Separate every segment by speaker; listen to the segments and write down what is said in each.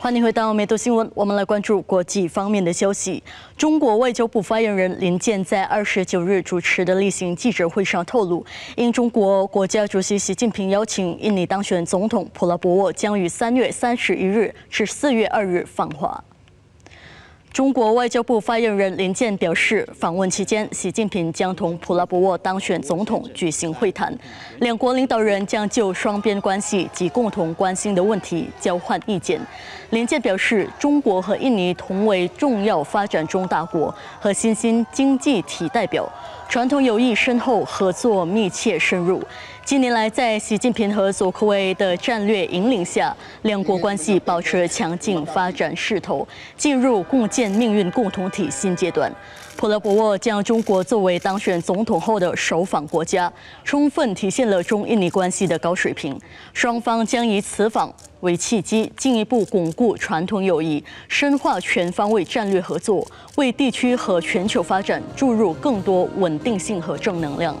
Speaker 1: 欢迎回到《美度新闻》，我们来关注国际方面的消息。中国外交部发言人林健在二十九日主持的例行记者会上透露，应中国国家主席习近平邀请，印尼当选总统普拉博沃将于三月三十一日至四月二日访华。中国外交部发言人林健表示，访问期间，习近平将同普拉博沃当选总统举行会谈，两国领导人将就双边关系及共同关心的问题交换意见。林健表示，中国和印尼同为重要发展中大国和新兴经济体代表，传统友谊深厚，合作密切深入。近年来，在习近平和佐科威的战略引领下，两国关系保持强劲发展势头，进入共。建命运共同体新阶段，普拉博沃将中国作为当选总统后的首访国家，充分体现了中印尼关系的高水平。双方将以此访为契机，进一步巩固传统友谊，深化全方位战略合作，为地区和全球发展注入更多稳定性和正能量。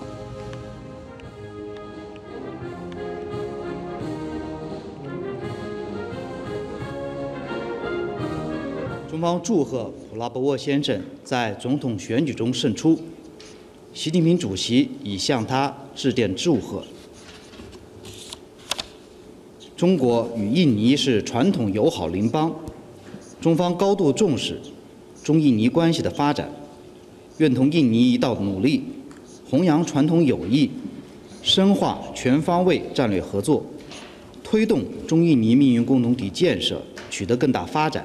Speaker 2: 中方祝贺普拉博沃先生在总统选举中胜出。习近平主席已向他致电祝贺。中国与印尼是传统友好邻邦，中方高度重视中印尼关系的发展，愿同印尼一道努力，弘扬传统友谊，深化全方位战略合作，推动中印尼命运共同体建设取得更大发展。